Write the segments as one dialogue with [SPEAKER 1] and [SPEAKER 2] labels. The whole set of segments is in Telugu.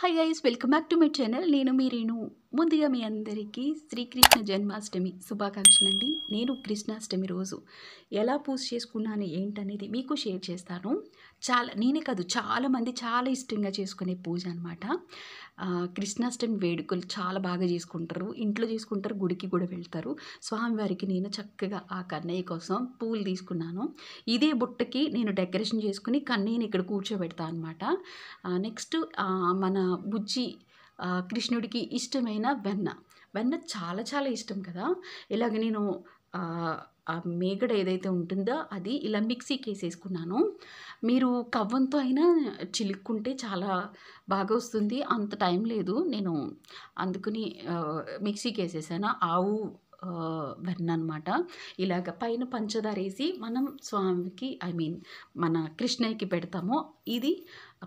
[SPEAKER 1] high guys welcome back to my channel నేను మీరేను ముందుగా మీ అందరికీ శ్రీకృష్ణ జన్మాష్టమి శుభాకాంక్షలు అండి నేను కృష్ణాష్టమి రోజు ఎలా పూజ చేసుకున్నాను ఏంటనేది మీకు షేర్ చేస్తాను చాలా నేనే కాదు చాలామంది చాలా ఇష్టంగా చేసుకునే పూజ అనమాట కృష్ణాష్టమి వేడుకలు చాలా బాగా చేసుకుంటారు ఇంట్లో చేసుకుంటారు గుడికి కూడా వెళ్తారు స్వామివారికి నేను చక్కగా ఆ కన్నయ్య కోసం పూలు తీసుకున్నాను ఇదే బుట్టకి నేను డెకరేషన్ చేసుకుని కన్నయ్యని ఇక్కడ కూర్చోబెడతాను అనమాట నెక్స్ట్ మన బుజ్జి కృష్ణుడికి ఇష్టమైన వెన్న వెన్న చాలా చాలా ఇష్టం కదా ఇలాగ నేను ఆ మేగడ ఏదైతే ఉంటుందో అది ఇలా మిక్సీకి వేసేసుకున్నాను మీరు కవ్వంతో అయినా చిలుక్కుంటే చాలా బాగా వస్తుంది అంత టైం లేదు నేను అందుకుని మిక్సీకి వేసేసాను ఆవు వెన్న అనమాట ఇలాగ పైన పంచదార వేసి మనం స్వామికి ఐ మీన్ మన కృష్ణయ్యకి పెడతాము ఇది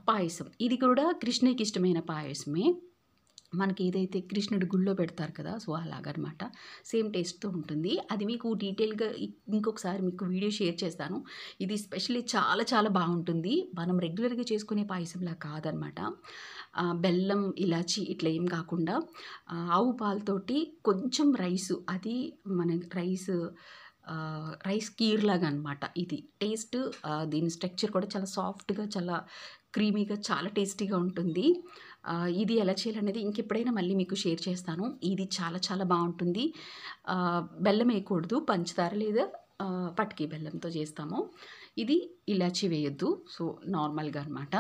[SPEAKER 1] పాయసం ఇది కూడా కృష్ణయ్యకి ఇష్టమైన పాయసమే మనకి ఏదైతే కృష్ణుడి గుళ్ళో పెడతారు కదా సో అలాగనమాట సేమ్ టేస్ట్తో ఉంటుంది అది మీకు డీటెయిల్గా ఇంకొకసారి మీకు వీడియో షేర్ చేస్తాను ఇది స్పెషల్లీ చాలా చాలా బాగుంటుంది మనం రెగ్యులర్గా చేసుకునే పాయసంలా కాదనమాట బెల్లం ఇలాచి ఇట్లా ఏం కాకుండా ఆవు పాలతోటి కొంచెం రైసు అది మన రైస్ రైస్ కీర్ లాగా అనమాట ఇది టేస్ట్ దీని స్ట్రక్చర్ కూడా చాలా సాఫ్ట్గా చాలా క్రీమీగా చాలా టేస్టీగా ఉంటుంది ఇది ఎలా చేయాలనేది ఇంకెప్పుడైనా మళ్ళీ మీకు షేర్ చేస్తాను ఇది చాలా చాలా బాగుంటుంది బెల్లం వేయకూడదు పంచదార లేదా పట్కి బెల్లంతో చేస్తాము ఇది ఇలాచి వేయొద్దు సో నార్మల్గా అనమాట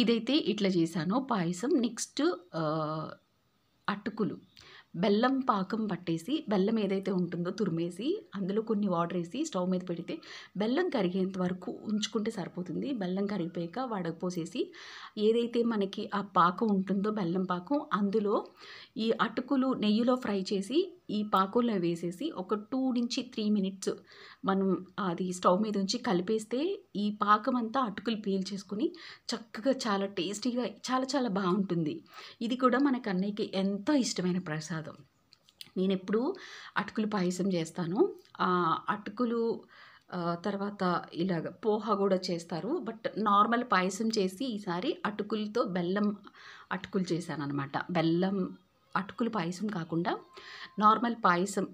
[SPEAKER 1] ఇదైతే ఇట్లా చేశాను పాయసం నెక్స్ట్ అటుకులు బెల్లం పాకం పట్టేసి బెల్లం ఏదైతే ఉంటుందో తురిమేసి అందులో కొన్ని వాటర్ వేసి స్టవ్ మీద పెడితే బెల్లం కరిగేంత వరకు ఉంచుకుంటే సరిపోతుంది బెల్లం కరిగిపోయాక వడకపోసేసి ఏదైతే మనకి ఆ పాకం ఉంటుందో బెల్లం పాకం అందులో ఈ అటుకులు నెయ్యిలో ఫ్రై చేసి ఈ పాకోల్లో వేసేసి ఒక టూ నుంచి త్రీ మినిట్స్ మనం అది స్టవ్ మీద ఉంచి కలిపేస్తే ఈ పాకం అంతా అటుకులు పీల్చేసుకుని చక్కగా చాలా టేస్టీగా చాలా చాలా బాగుంటుంది ఇది కూడా మన కన్నయ్యకి ఎంతో ఇష్టమైన ప్రసాదం నేను ఎప్పుడు అటుకులు పాయసం చేస్తాను అటుకులు తర్వాత ఇలాగ పోహ కూడా చేస్తారు బట్ నార్మల్ పాయసం చేసి ఈసారి అటుకులతో బెల్లం అటుకులు చేశాను అనమాట బెల్లం అటుకులు పాయసం కాకుండా నార్మల్ పాయసం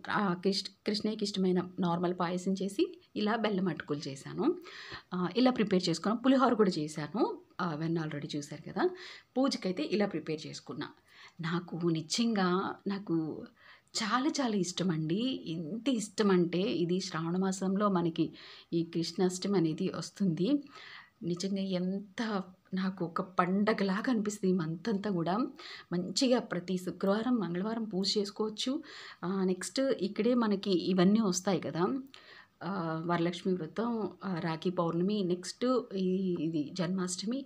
[SPEAKER 1] కృష్ణ కృష్ణయ్యకి ఇష్టమైన నార్మల్ పాయసం చేసి ఇలా బెల్లం అటుకులు చేశాను ఇలా ప్రిపేర్ చేసుకున్న పులిహోర కూడా చేశాను వెన్న ఆల్రెడీ చూశారు కదా పూజకైతే ఇలా ప్రిపేర్ చేసుకున్నా నాకు నిజంగా నాకు చాలా చాలా ఇష్టం అండి ఎంత ఇష్టం అంటే ఇది శ్రావణ మాసంలో మనకి ఈ కృష్ణాష్టమి అనేది వస్తుంది నిజంగా ఎంత నాకు ఒక పండగలాగా అనిపిస్తుంది ఈ మంత్ అంతా కూడా మంచిగా ప్రతి శుక్రవారం మంగళవారం పూజ చేసుకోవచ్చు నెక్స్ట్ ఇక్కడే మనకి ఇవన్నీ వస్తాయి కదా వరలక్ష్మి వ్రతం రాఖీ పౌర్ణమి నెక్స్ట్ ఇది జన్మాష్టమి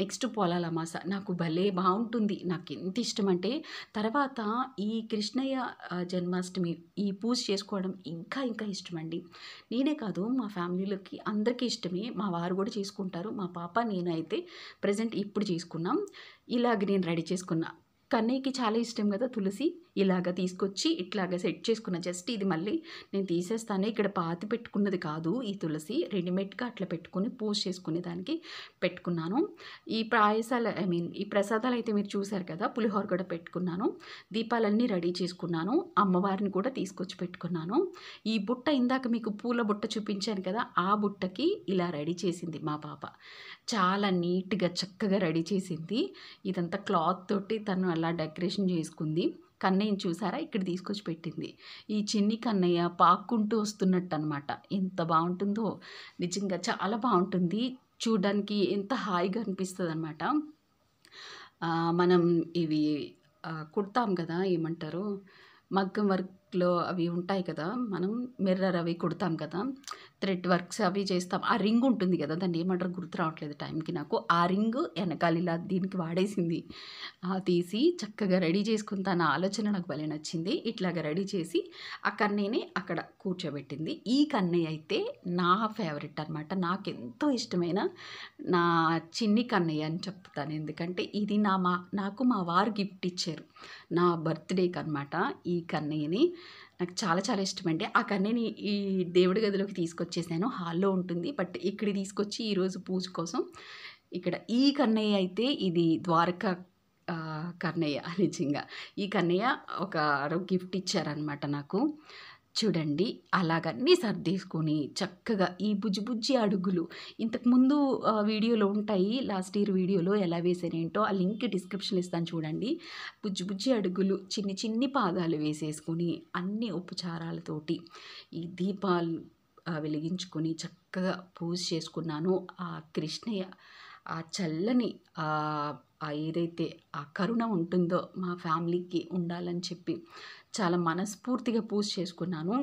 [SPEAKER 1] నెక్స్ట్ పొలాల మాస నాకు భలే బాగుంటుంది నాకు ఎంత ఇష్టం అంటే తర్వాత ఈ కృష్ణయ్య జన్మాష్టమి ఈ పూజ చేసుకోవడం ఇంకా ఇంకా ఇష్టమండి నేనే కాదు మా ఫ్యామిలీలోకి అందరికీ ఇష్టమే మా వారు కూడా చేసుకుంటారు మా పాప నేనైతే ప్రజెంట్ ఇప్పుడు చేసుకున్నాం ఇలాగ నేను రెడీ చేసుకున్నా కన్నయ్యకి చాలా ఇష్టం కదా తులసి ఇలాగ తీసుకొచ్చి ఇట్లాగ సెట్ చేసుకున్న జస్ట్ ఇది మళ్ళీ నేను తీసేస్తాను ఇక్కడ పాతి పెట్టుకున్నది కాదు ఈ తులసి రెడీమేడ్గా అట్లా పెట్టుకొని పూజ చేసుకునే దానికి పెట్టుకున్నాను ఈ ప్రాయసాలు ఐ మీన్ ఈ ప్రసాదాలు అయితే మీరు చూశారు కదా పులిహోర కూడా పెట్టుకున్నాను దీపాలన్నీ రెడీ చేసుకున్నాను అమ్మవారిని కూడా తీసుకొచ్చి పెట్టుకున్నాను ఈ బుట్ట ఇందాక మీకు పూల బుట్ట చూపించాను కదా ఆ బుట్టకి ఇలా రెడీ చేసింది మా పాప చాలా నీట్గా చక్కగా రెడీ చేసింది ఇదంతా క్లాత్ తోటి తను అలా డెకరేషన్ చేసుకుంది కన్నయ్యని చూసారా ఇక్కడ తీసుకొచ్చి పెట్టింది ఈ చిన్ని కన్నయ్య పాక్కుంటూ వస్తున్నట్టు అనమాట ఎంత బాగుంటుందో నిజంగా చాలా బాగుంటుంది చూడడానికి ఎంత హాయిగా అనిపిస్తుంది అనమాట మనం ఇవి కుడతాం కదా ఏమంటారు మగ్గం వర్క్లో అవి ఉంటాయి కదా మనం మిర్రర్ అవి కుడతాం కదా థ్రెడ్ వర్క్స్ అవి చేస్తాం ఆ రింగ్ ఉంటుంది కదా దాన్ని ఏమంటారు గుర్తు రావట్లేదు టైంకి నాకు ఆ రింగ్ వెనకాల ఇలా దీనికి వాడేసింది తీసి చక్కగా రెడీ చేసుకుని తన ఆలోచన నాకు భలే నచ్చింది ఇట్లాగా రెడీ చేసి ఆ కన్నయ్యని అక్కడ కూర్చోబెట్టింది ఈ కన్నయ్య అయితే నా ఫేవరెట్ అనమాట ఎంతో ఇష్టమైన నా చిన్ని కన్నయ్య అని చెప్తాను ఎందుకంటే ఇది నా మా నాకు మా వారు గిఫ్ట్ ఇచ్చారు నా బర్త్డేకి అనమాట ఈ కన్నయ్యని నాకు చాలా చాలా ఇష్టం అండి ఆ కన్నెని ఈ దేవుడి గదిలోకి తీసుకొచ్చేసాను హాల్లో ఉంటుంది బట్ ఇక్కడ తీసుకొచ్చి ఈరోజు పూజ కోసం ఇక్కడ ఈ కన్నయ్య అయితే ఇది ద్వారకా కన్నయ్య నిజంగా ఈ కన్నయ్య ఒక గిఫ్ట్ ఇచ్చారనమాట నాకు చూడండి అలాగన్నీ సర్దేసుకొని చక్కగా ఈ బుజ్జి బుజ్జి అడుగులు ఇంతకుముందు వీడియోలో ఉంటాయి లాస్ట్ ఇయర్ వీడియోలో ఎలా వేసారేంటో ఆ లింక్ డిస్క్రిప్షన్ ఇస్తాను చూడండి బుజ్జి బుజ్జి అడుగులు చిన్ని చిన్ని పాదాలు వేసేసుకొని అన్ని ఉపచారాలతోటి ఈ దీపాలు వెలిగించుకొని చక్కగా పూజ చేసుకున్నాను ఆ కృష్ణయ్య ఆ చల్లని ఆ ఏదైతే ఆ కరుణ ఉంటుందో మా ఫ్యామిలీకి ఉండాలని చెప్పి చాలా మనస్ఫూర్తిగా పూజ చేసుకున్నాను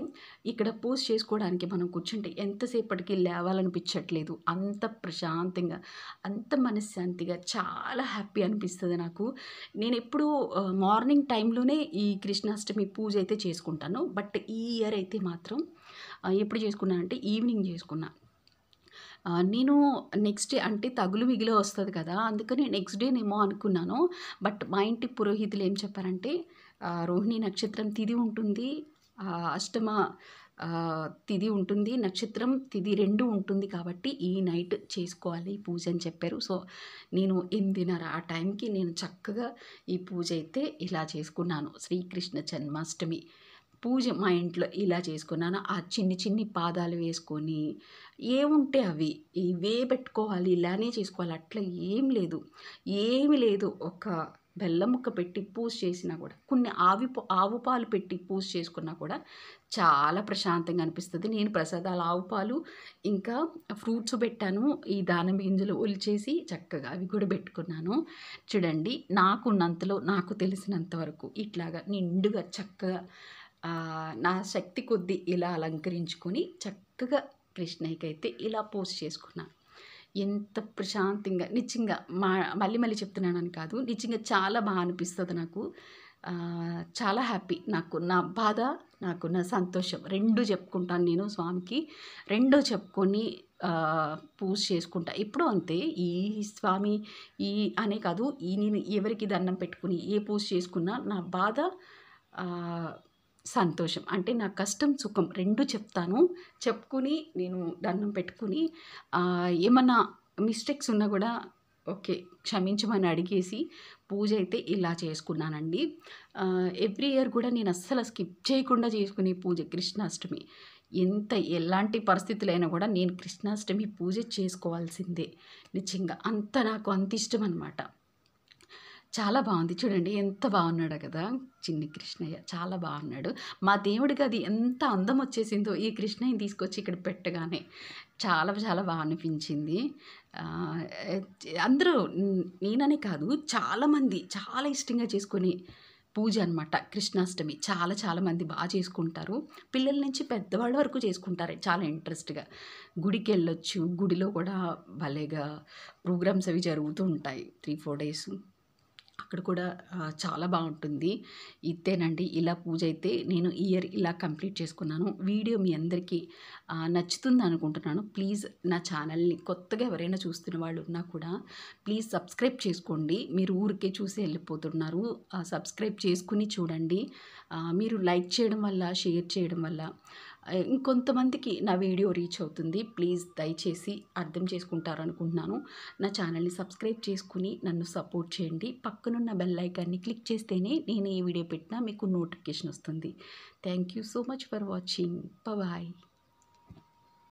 [SPEAKER 1] ఇక్కడ పూజ చేసుకోవడానికి మనం కూర్చుంటే ఎంతసేపటికి లేవాలనిపించట్లేదు అంత ప్రశాంతంగా అంత మనశ్శాంతిగా చాలా హ్యాపీ అనిపిస్తుంది నాకు నేను ఎప్పుడూ మార్నింగ్ టైంలోనే ఈ కృష్ణాష్టమి పూజ అయితే చేసుకుంటాను బట్ ఈ ఇయర్ అయితే మాత్రం ఎప్పుడు చేసుకున్నానంటే ఈవినింగ్ చేసుకున్నాను నేను నెక్స్ట్ డే అంటే తగులు మిగిలి వస్తుంది కదా అందుకని నెక్స్ట్ డే నేమో అనుకున్నాను బట్ మా ఇంటి పురోహితులు ఏం చెప్పారంటే రోహిణి నక్షత్రం తిది ఉంటుంది అష్టమ తిది ఉంటుంది నక్షత్రం తిది రెండు ఉంటుంది కాబట్టి ఈ నైట్ చేసుకోవాలి పూజ అని చెప్పారు సో నేను ఎనిమిదిన్నర ఆ టైంకి నేను చక్కగా ఈ పూజ అయితే ఇలా చేసుకున్నాను శ్రీకృష్ణ జన్మాష్టమి పూజ మా ఇంట్లో ఇలా చేసుకున్నాను ఆ చిన్ని చిన్ని పాదాలు వేసుకొని ఏముంటే అవి ఇవే పెట్టుకోవాలి ఇలానే చేసుకోవాలి అట్లా ఏం లేదు ఏమి లేదు ఒక బెల్లం ముక్క పెట్టి పూజ చేసినా కూడా కొన్ని ఆవి ఆవు పాలు పెట్టి పూజ చేసుకున్నా కూడా చాలా ప్రశాంతంగా అనిపిస్తుంది నేను ప్రసాదాలు ఆవు పాలు ఇంకా ఫ్రూట్స్ పెట్టాను ఈ దానిమ్మ గింజలు ఒలిచేసి చక్కగా అవి కూడా పెట్టుకున్నాను చూడండి నాకున్నంతలో నాకు తెలిసినంత వరకు ఇట్లాగా నిండుగా చక్కగా నా శక్తి కొద్దీ ఇలా అలంకరించుకొని చక్కగా కృష్ణయ్యకైతే ఇలా పోస్ట్ చేసుకున్నాను ఎంత ప్రశాంతంగా నిజంగా మా మళ్ళీ మళ్ళీ చెప్తున్నానని కాదు నిజంగా చాలా బాగా అనిపిస్తుంది నాకు చాలా హ్యాపీ నాకు నా బాధ నాకు నా సంతోషం రెండు చెప్పుకుంటాను నేను స్వామికి రెండో చెప్పుకొని పూజ చేసుకుంటా ఇప్పుడు అంతే ఈ స్వామి ఈ అనే కాదు ఈ నేను ఎవరికి దండం పెట్టుకుని ఏ పూజ చేసుకున్నా నా బాధ సంతోషం అంటే నా కష్టం సుఖం రెండు చెప్తాను చెప్పుకుని నేను దండం పెట్టుకుని ఏమన్నా మిస్టేక్స్ ఉన్నా కూడా ఓకే క్షమించమని అడిగేసి పూజ అయితే ఇలా చేసుకున్నానండి ఎవ్రీ ఇయర్ కూడా నేను అస్సలు స్కిప్ చేయకుండా చేసుకునే పూజ కృష్ణాష్టమి ఎంత ఎలాంటి పరిస్థితులైనా కూడా నేను కృష్ణాష్టమి పూజ చేసుకోవాల్సిందే నిజంగా అంత నాకు అంత ఇష్టం అనమాట చాలా బాగుంది చూడండి ఎంత బాగున్నాడు కదా చిన్ని కృష్ణయ్య చాలా బాగున్నాడు మా దేవుడికి అది ఎంత అందం వచ్చేసిందో ఈ కృష్ణయ్యని తీసుకొచ్చి ఇక్కడ పెట్టగానే చాలా చాలా బాగా అనిపించింది అందరూ నేననే కాదు చాలామంది చాలా ఇష్టంగా చేసుకునే పూజ అనమాట కృష్ణాష్టమి చాలా చాలామంది బాగా చేసుకుంటారు పిల్లల నుంచి పెద్దవాళ్ళ వరకు చేసుకుంటారు చాలా ఇంట్రెస్ట్గా గుడికి వెళ్ళొచ్చు గుడిలో కూడా భలేగా ప్రోగ్రామ్స్ అవి జరుగుతూ ఉంటాయి త్రీ ఫోర్ డేస్ అక్కడ కూడా చాలా బాగుంటుంది ఇదేనండి ఇలా పూజ అయితే నేను ఇయర్ ఇలా కంప్లీట్ చేసుకున్నాను వీడియో మీ అందరికీ నచ్చుతుంది అనుకుంటున్నాను ప్లీజ్ నా ఛానల్ని కొత్తగా ఎవరైనా చూస్తున్న వాళ్ళు ఉన్నా కూడా ప్లీజ్ సబ్స్క్రైబ్ చేసుకోండి మీరు ఊరికే చూసి వెళ్ళిపోతున్నారు సబ్స్క్రైబ్ చేసుకుని చూడండి మీరు లైక్ చేయడం వల్ల షేర్ చేయడం వల్ల ఇంకొంతమందికి నా వీడియో రీచ్ అవుతుంది ప్లీజ్ దయచేసి అర్థం చేసుకుంటారనుకుంటున్నాను నా ఛానల్ని సబ్స్క్రైబ్ చేసుకుని నన్ను సపోర్ట్ చేయండి పక్కనున్న బెల్ క్లిక్ చేస్తేనే నేను ఏ వీడియో పెట్టినా మీకు నోటిఫికేషన్ వస్తుంది thank you so much for watching bye